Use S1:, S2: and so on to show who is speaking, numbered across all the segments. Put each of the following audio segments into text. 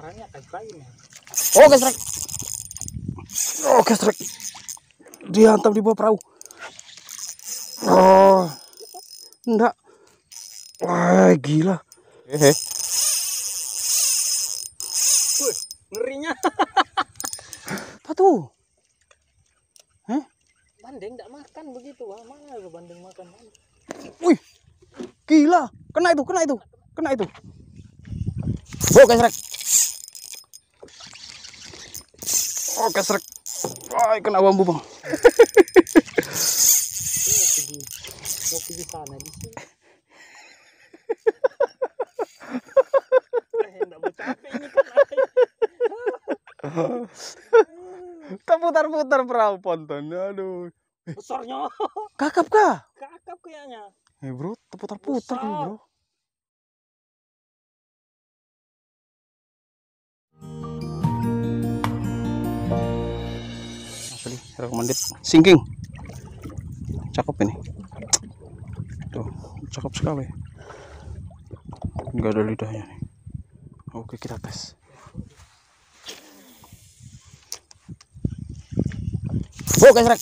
S1: Ya. Oh, kestrek. Oh, kestrek. Dihantam di bawah perahu. Oh. Enggak. Wah, gila. Hehe. ngerinya. Apa tuh? Hah? Bandeng enggak makan begitu. Wah, mana lu bandeng makan? Mana? Wih. Gila. Kena itu, kena itu. Kena itu. Oh, kestrek. Oh kesrek. Wah kena bambu bang. Terputar-putar perahu ponton. Aduh. Besarnya. Kakap kah? Kakap kayaknya. Eh bro, terputar-putar kan, bro. recommended sinking cakep ini tuh cakep sekali nggak ada lidahnya nih oke kita tes oke srek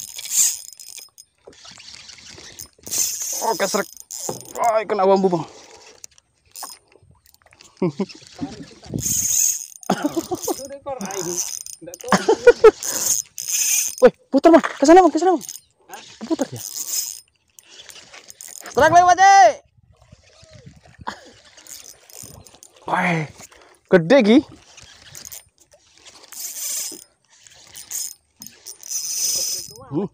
S1: oke srek Wah, kena bambu bang Woi, putar mah. Ke sana, Bang. Ke sana, Bang. Putar ya. Strike lewat, eh. Woi, gede ki. Uh.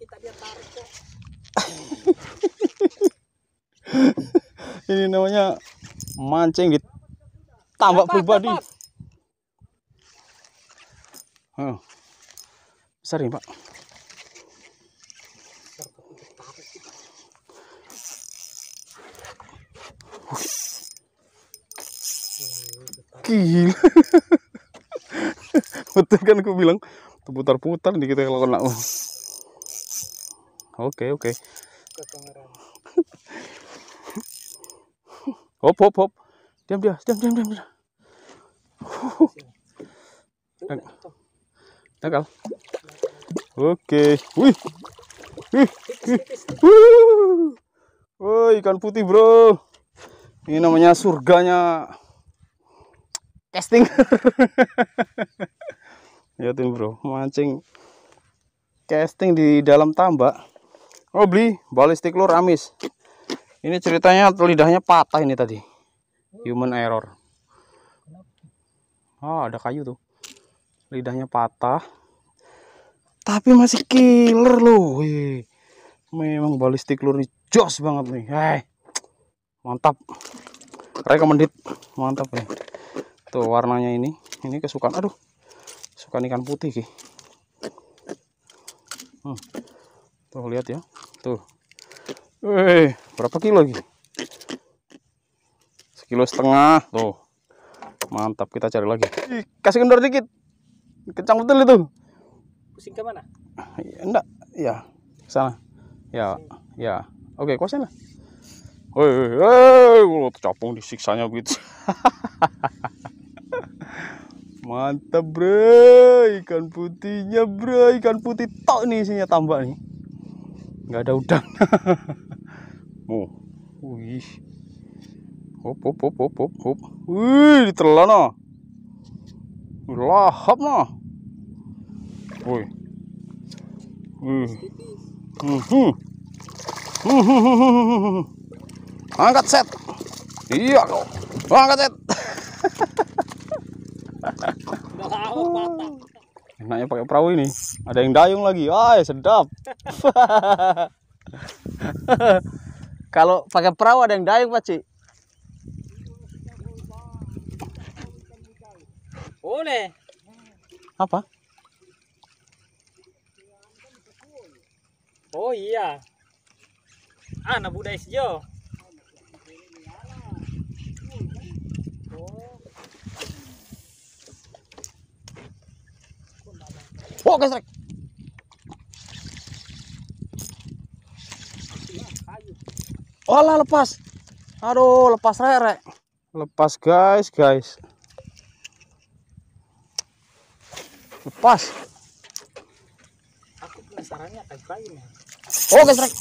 S1: Ini namanya mancing di tambak pribadi. Dapat. Oh. Besar nih, Pak. Gila. Betul kan aku bilang putar-putar nih kita ya kalau kena. Oke, oke. Okay. hop hop hop. Diam dia, diam diam diam. diam. Oke. Okay. Wih. Wih. Wih. Wih. Wih, ikan putih, Bro ini namanya surganya casting ya tim bro mancing casting di dalam tambak oh beli balistik lur amis ini ceritanya lidahnya patah ini tadi human error oh ada kayu tuh lidahnya patah tapi masih killer loh memang balistik lur nih jos banget nih hei eh mantap recommended mantap nih tuh warnanya ini ini kesukaan aduh suka ikan putih ki hmm. tuh lihat ya tuh Wey, berapa kilo lagi sekilo setengah tuh mantap kita cari lagi kasih kendor dikit kencang betul itu pusing kemana ya, enggak ya sana ya ya oke kuasain lah Hei, hei, capung disiksanya gitu. Mantap bre, ikan putihnya bre, ikan putih tok nih isinya tambak nih. Nggak ada udang. oh, wih, hop hop hop hop hop hop, wih ditelan nah, lahap nah, woi, wih, hmm hmm hmm hmm, hmm, hmm, hmm angkat set iya kok angkat set enaknya pakai perahu ini ada yang dayung lagi ay sedap kalau pakai perahu ada yang dayung pak boleh apa oh iya ah, anak budaya sejauh Oh, guys rek. Olah lepas. Aduh, lepas rek rek. Lepas guys, guys. Lepas. Aku penasarannya kayak kain ya. Oh guys rek.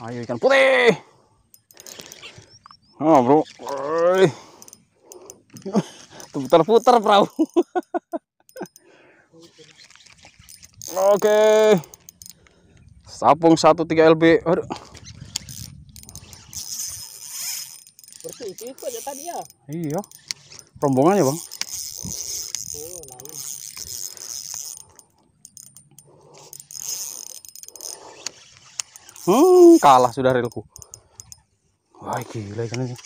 S1: Ayo ikan putih. Oh, bro. Putar-putar perahu. Oke. Okay. Sapung 13 LB. Aduh. Berarti itu aja tadi ya. Iya. Rombongannya, Bang. kalah sudah relku. Wah, gila ikan ini.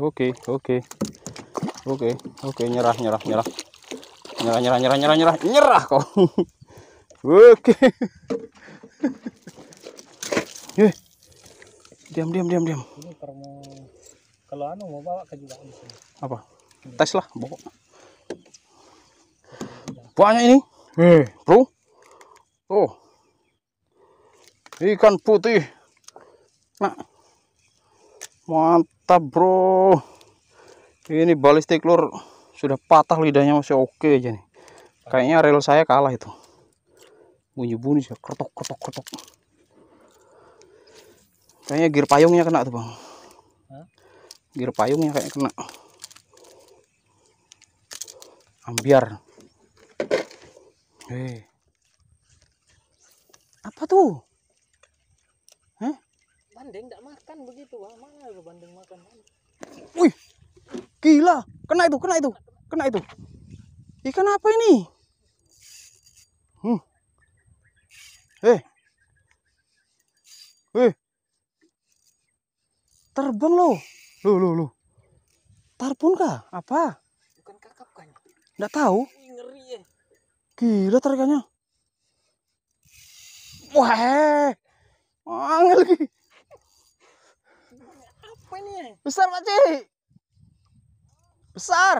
S1: Oke, oke. Oke, oke nyerah nyerah nyerah. Nyerah nyerah nyerah nyerah nyerah nyerah kok. oke. Eh. Diam diam diam diam. Ini kalau kalau anu mau bawa ke juga di sini. Apa? tes lah pokok banyak ini eh bro oh ikan putih nah mantap bro ini balistik lur sudah patah lidahnya masih oke aja nih kayaknya rel saya kalah itu bunyi-bunyi ya kertok kertok kertok kayaknya gear payungnya kena tuh bang gear payungnya kayak kena ambiar hei apa tuh Hah? banding tidak makan begitu ah. mana lo banding makan ah? wih gila kena itu kena itu kena itu ikan apa ini hmm. eh eh terbang lo lo lo lo tarpon kah apa Nggak tahu. Ya. Gila tarikannya. Wah. Angel lagi. Apa ini? Ya? Besar Pak Cik. Besar.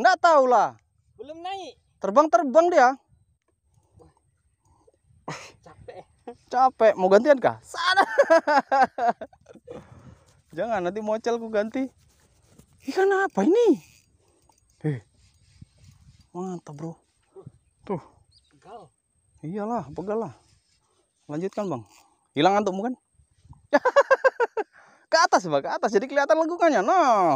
S1: Nggak tahu lah. Belum naik. Terbang-terbang dia. Capek. Capek. Mau gantian kah? Sana. Jangan nanti ku ganti ikan apa ini eh oh, mantap bro tuh pegal iyalah pegal lah lanjutkan bang hilang antukmu kan ke atas bang ke atas jadi kelihatan lengkungannya no nah.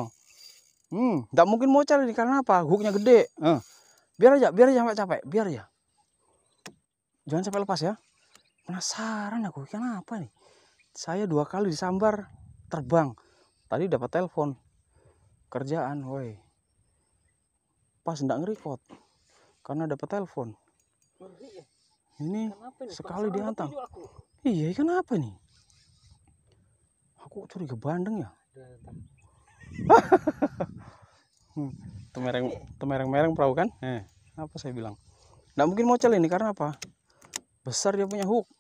S1: hmm tidak mungkin mau cari ini karena apa hooknya gede eh. biar aja biar aja sampai capek biar ya jangan sampai lepas ya penasaran aku ikan apa nih saya dua kali disambar terbang tadi dapat telepon kerjaan woi pas ndak ngerekod karena dapat telepon ya? ini sekali dihantam iya kenapa nih aku curiga bandeng ya hmm, temereng temereng mereng perahu kan eh apa saya bilang ndak mungkin mau ini karena apa besar dia punya hook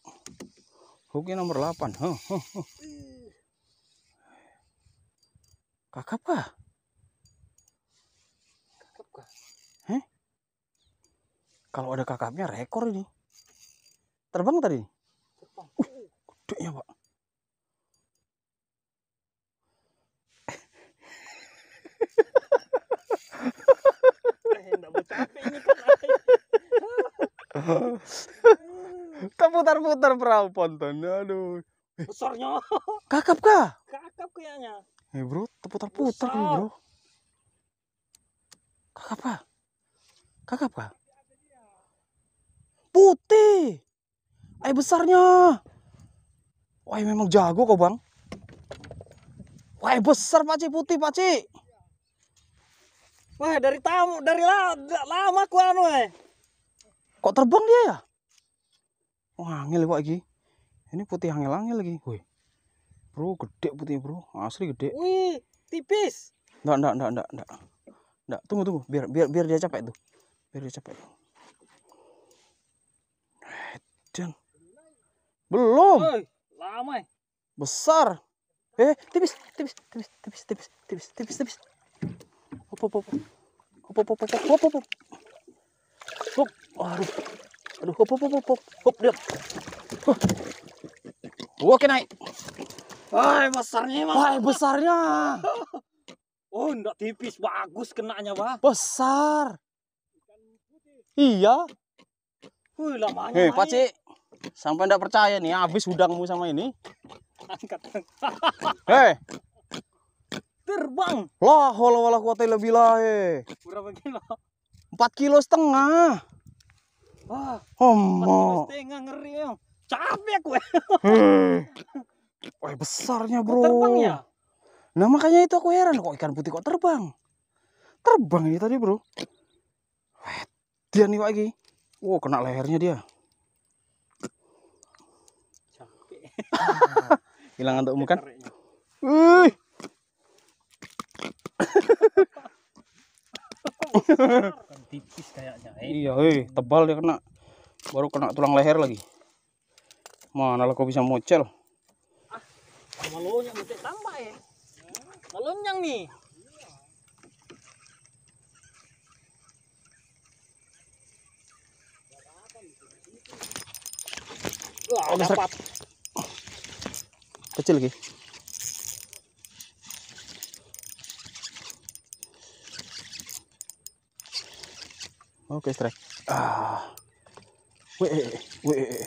S1: hooknya nomor 8 huh, huh, huh. kakak pak Heh? Kalau ada kakapnya rekor ini. Terbang tadi? Terbang. Uh, ya, Pak. Eh, terputar putar perahu ponton. Aduh. Besarnya. Kakap kah? Kakap kayaknya. Eh bro, terputar-putar ini kan, bro. Kakak kah? Kakak kah? Putih. Ay besarnya. Wah memang jago kok bang. Wah besar paci putih paci. Wah dari tamu dari lama, lama ku anu eh. Kok terbang dia ya? Wah angel kok lagi. Ini putih angel angel lagi. Wih. Bro gede putih bro asli gede. Wih tipis. Nggak nggak nggak nggak nggak. Nggak, tunggu tunggu, biar biar biar dia capek tuh. Biar dia capek. Dan belum. Oi, lama. Eh. Besar. Eh, tipis, tipis, tipis, tipis, tipis, tipis, tipis, tipis. hop hop hop hop hop hop op, hop Hop, aduh. Aduh, hop, hop, hop, hop. Hop, dia. Huh. Oke, naik. Wah, besarnya, Wah, besarnya. Oh, ndak tipis, bagus kenanya, Pak. Besar. Iya. Wih, lamanya. Hei, Pak Cik. Sampai ndak percaya nih, habis udangmu sama ini. Angkat. Hei. Terbang. Lah, wala wala kuatai lebih lah, he. Berapa kilo? Empat kilo setengah. Wah, oh, kilo setengah ngeri, ya. Capek gue. Hei. Wah, besarnya, Bro. Terbang ya? Nah makanya itu aku heran kok ikan putih kok terbang. Terbang ini tadi bro. Dia nih lagi. Wow kena lehernya dia. Hilang untuk umum kan? Wih. tipis kayaknya. Eh. Iya, hei, eh, tebal dia kena. Baru kena tulang leher lagi. Mana lah kau bisa mocel? Ah, sama lo nyampe tambah ya. Melunyang nih. ni? udah Kecil lagi. Oke, okay, strike. Ah. Wih, eh, eh, wih. Eh,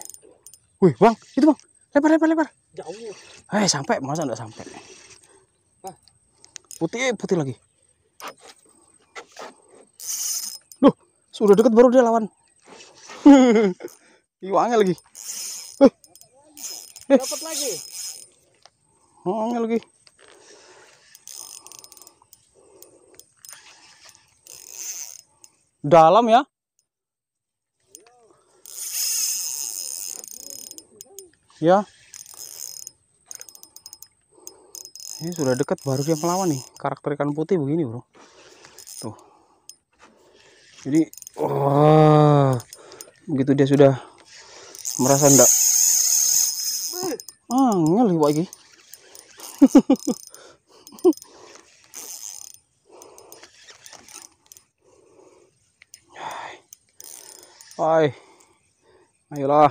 S1: wih, Bang, itu Bang. lebar, lebar, lebar. Jauh. Eh, sampai, masa enggak sampai? putih eh, putih lagi loh sudah deket baru dia lawan iwangnya lagi eh. eh. dapat lagi oh lagi dalam ya ya ini sudah dekat baru dia melawan nih karakter ikan putih begini bro tuh jadi wah begitu dia sudah merasa ndak ah ah, lagi Hai, ayolah,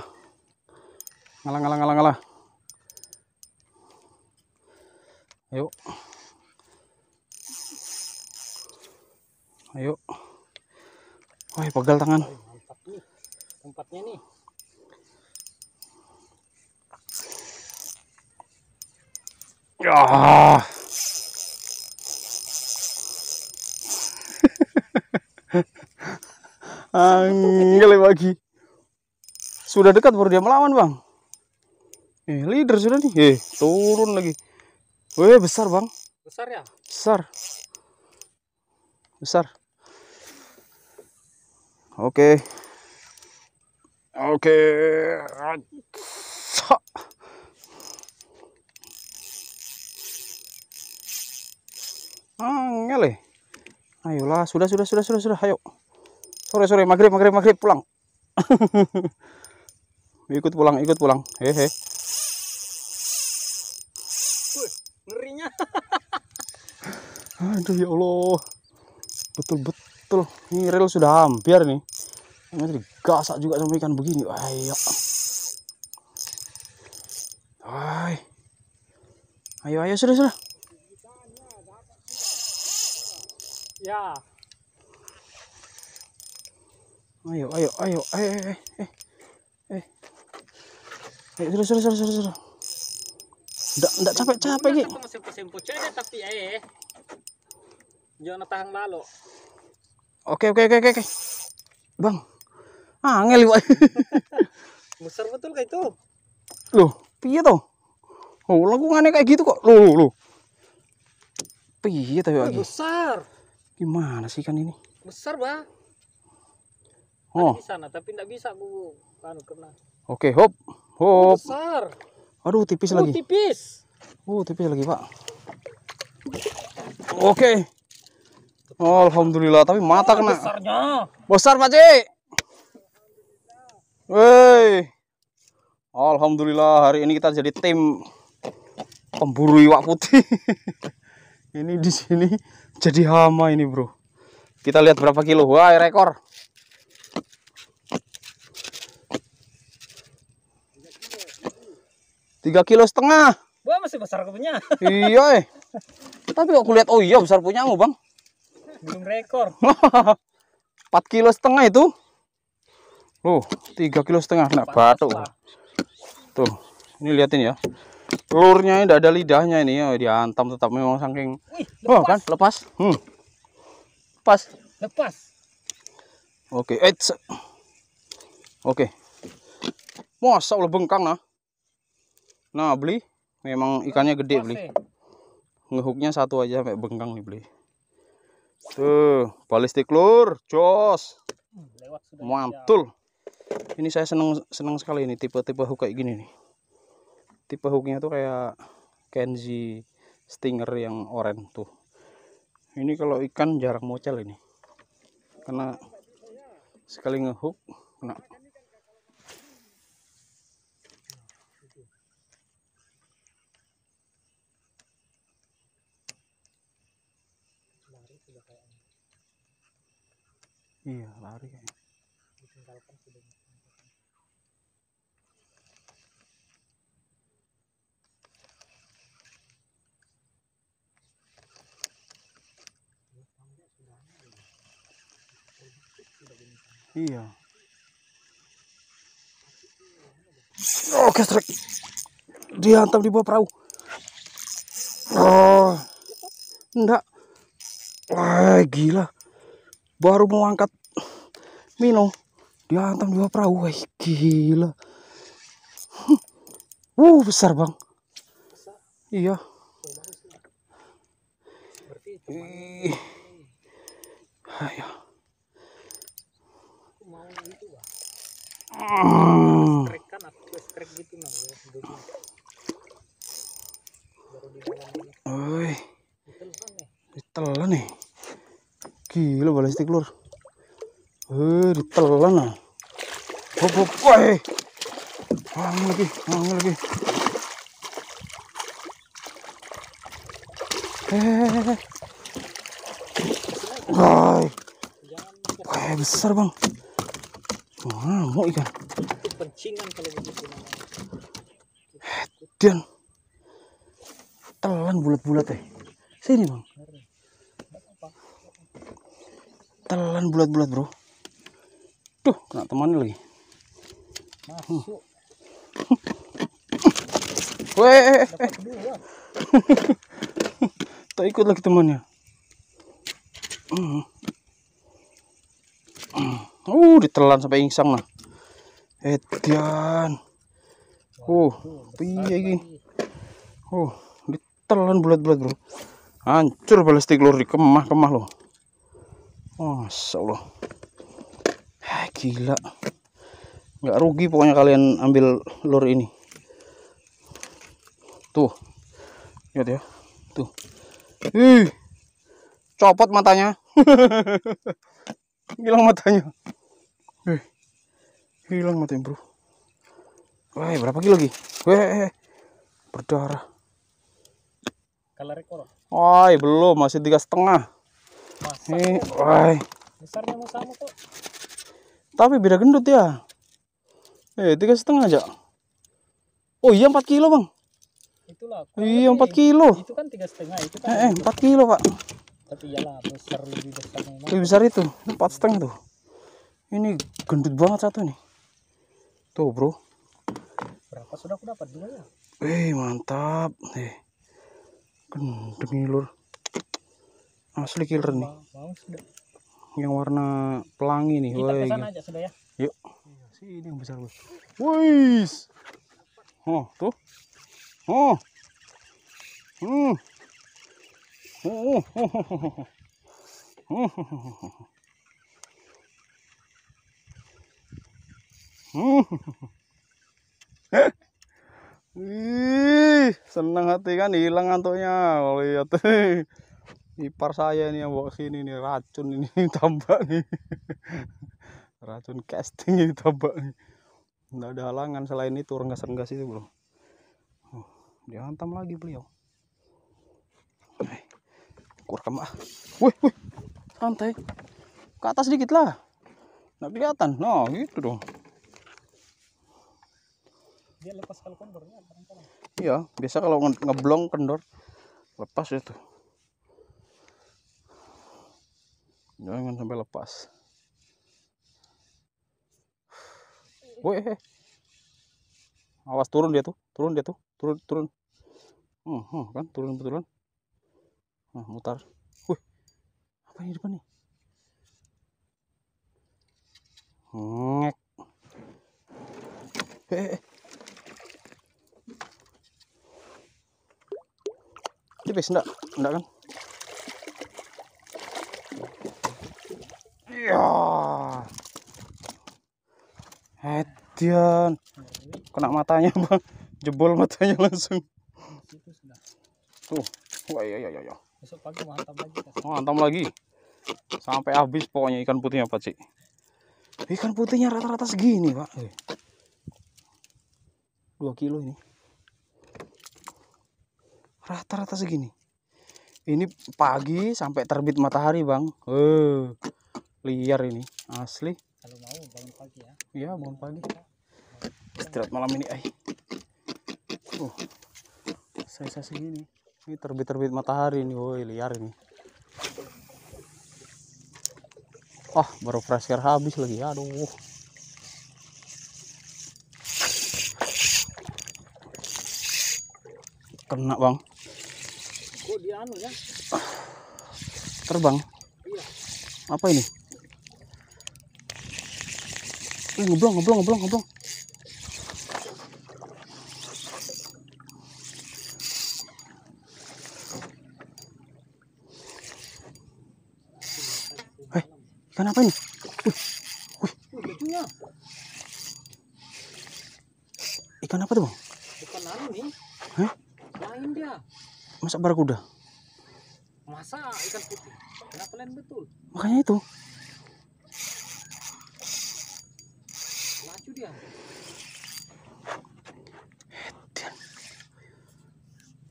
S1: ngalah ngalah ngalah ngalah. ayo ayo wah pegal tangan mantap nih tempatnya nih ah. ya Angel lagi. Sudah dekat baru dia melawan, Bang. Eh, leader sudah nih. Eh, turun lagi. Wih, eh, besar, Bang. Besar ya? Besar. Besar. Oke. Oke. Angele. Ah, ngelih ya? Ayolah, sudah sudah sudah sudah sudah, ayo. Sore sore maghrib maghrib maghrib pulang. ikut pulang, ikut pulang. Hehe. kakinya. aduh ya Allah betul-betul ini rel sudah hampir nih ini digasak juga sama ikan begini ayo iya. Ay. ayo ayo sudah sudah ya ayo ayo ayo eh eh eh eh ayo sudah sudah sudah sudah Ndak ndak capek-capek iki. tapi eh. Jangan Oke oke oke oke. Bang. Angel ah, iki. Besar betul kayak itu. Loh, piye to? Oh, lengkungannya kayak gitu kok. Loh, loh. Piye to ya? Besar. Gimana sih kan ini? Besar, Bang. Oh. Di sana tapi ndak bisa aku kan kena. Oke, hop. Hop. Besar. Aduh, tipis uh, lagi. tipis. Uh, tipis lagi, Pak. Oke. Okay. Alhamdulillah, tapi mata oh, kena. Besarnya. Besar, Pak Cik. Woi. Alhamdulillah, hari ini kita jadi tim pemburu iwak putih. ini di sini jadi hama ini, Bro. Kita lihat berapa kilo. Wah, rekor. Tiga kilo setengah. Gua masih besar punya. iya eh. Tapi kok kulihat oh iya besar punya bang. Belum rekor. empat kilo setengah itu. Oh, tiga kilo setengah nak batu, Tuh, ini liatin ya. Telurnya ini ada lidahnya ini ya, dihantam tetap memang saking. Wih, lepas. Oh, kan lepas. Hmm. Lepas. Lepas. Oke, okay. Eh, Oke. Okay. Masa lebengkang bengkang nah nah beli memang ikannya gede beli ngehuknya satu aja sampai bengkang nih beli tuh balistik lur jos mantul ini saya seneng seneng sekali ini tipe-tipe hook kayak gini nih tipe hooknya tuh kayak Kenzi stinger yang oranye tuh ini kalau ikan jarang mocel ini karena sekali ngehook kena iya lari Iya. Oh, Strike. Dihantam di bawah perahu. Oh. Enggak. Wah, gila baru mau angkat Mino dihantam dua perahu Wih, gila uh besar bang besar. iya ayo iya. Mm. Oi. Ditelan nih. Gila balistik lur. Eh, ditelan ah. Hop hop woi. Bangun eh. lagi, bangun lagi. Eh. Woi. Eh. Woi, eh, besar, Bang. Wah, mau ikan. Pencingan kalau begitu Dan telan bulat-bulat eh. Sini, Bang. telan bulat-bulat bro tuh kena teman lagi masuk weh eh, eh, eh. tak ikut lagi temannya uh ditelan sampai insang lah Edian uh piye ini uh ditelan bulat-bulat bro hancur balistik balestik di kemah-kemah loh Masya Allah eh, gila Gak rugi pokoknya kalian ambil lur ini tuh lihat ya tuh ih copot matanya hilang matanya ih eh. hilang matanya bro Wah, eh, berapa kilo lagi? Wah, berdarah. Kalau rekor? Wah, belum, masih tiga setengah. Ini, wah. Besarnya musamu kok. Tapi beda gendut ya. Eh, tiga setengah aja. Oh iya, empat kilo bang. Itulah. Iya, empat kilo. Itu kan tiga setengah. Itu kan. Eh, eh empat kilo pak. Tapi iyalah besar lebih besar. Lebih besar itu, empat setengah tuh. Ini gendut banget satu nih. Tuh bro. Berapa sudah aku dapat dua ya? Eh mantap. Eh, gendut lur asli killer nih yang warna pelangi nih kita Woy, gitu. aja sudah ya yuk iya, sini yang besar bos oh tuh oh hmm oh oh oh oh oh oh oh oh, oh, oh, oh. Hmm. Ih, seneng hati kan hilang oh, lihat. ipar saya ini yang bawa sini nih racun ini tambah nih racun casting ini tambah nih nggak ada halangan selain itu renggas-renggas itu bro oh, hantam lagi beliau kur kemah wih wih santai ke atas sedikit lah nggak kelihatan nah gitu dong dia lepas kalau kendor iya biasa kalau ngeblong kendor lepas itu jangan sampai lepas woi awas turun dia tuh turun dia tuh turun turun oh oh kan turun betulan nah, hmm, mutar woi, apa ini depan nih ngek hehehe tipis enggak enggak kan ya Edian kena matanya bang jebol matanya langsung tuh wah oh, iya, iya iya iya besok pagi mantap lagi mantap lagi sampai habis pokoknya ikan putihnya pak cik ikan putihnya rata-rata segini pak eh. dua kilo ini rata-rata segini ini pagi sampai terbit matahari bang eh liar ini asli kalau mau bangun pagi ya iya bangun pagi istirahat malam ini eh uh saya saya segini ini terbit terbit matahari ini woi liar ini ah oh, baru fresh air habis lagi aduh kena bang kok dia anu ya terbang iya. apa ini Eh, ngeblong, ngeblong, ngeblong, ngeblong. Eh, ikan apa ini? Wih, wih. Ikan apa tuh, Bang? Ikan lalu nih. Hah? Lain dia. Masa barakuda? Masa ikan putih? Kenapa lain betul? Makanya itu. Edan.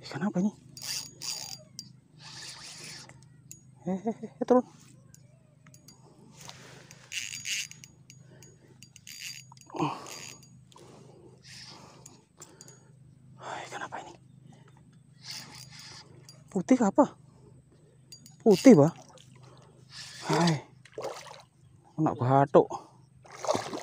S1: Ikan apa ini? Hehehe, turun. Oh. Ah, ikan ini? Putih apa? Putih, Pak. Hai. Kena batuk.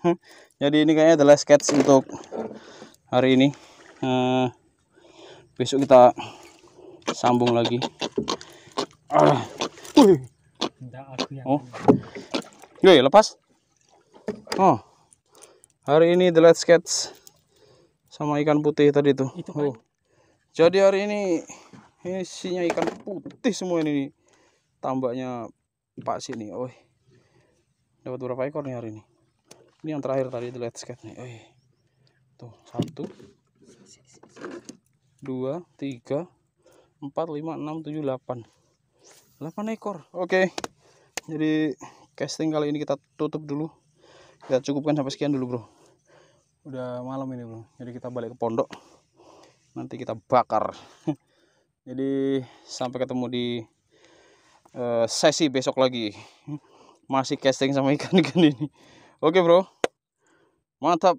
S1: Hmm. jadi ini kayaknya adalah sketch untuk hari ini uh, besok kita sambung lagi ah. Uh. oh Yui, lepas oh hari ini the last sketch sama ikan putih tadi tuh oh. jadi hari ini isinya ikan putih semua ini tambaknya pak sini oh dapat berapa ekor nih hari ini ini yang terakhir tadi itu lihat nih eh tuh satu dua tiga empat lima enam tujuh delapan delapan ekor oke okay. jadi casting kali ini kita tutup dulu kita cukupkan sampai sekian dulu bro udah malam ini bro jadi kita balik ke pondok nanti kita bakar jadi sampai ketemu di uh, sesi besok lagi masih casting sama ikan-ikan ini okay bro माथा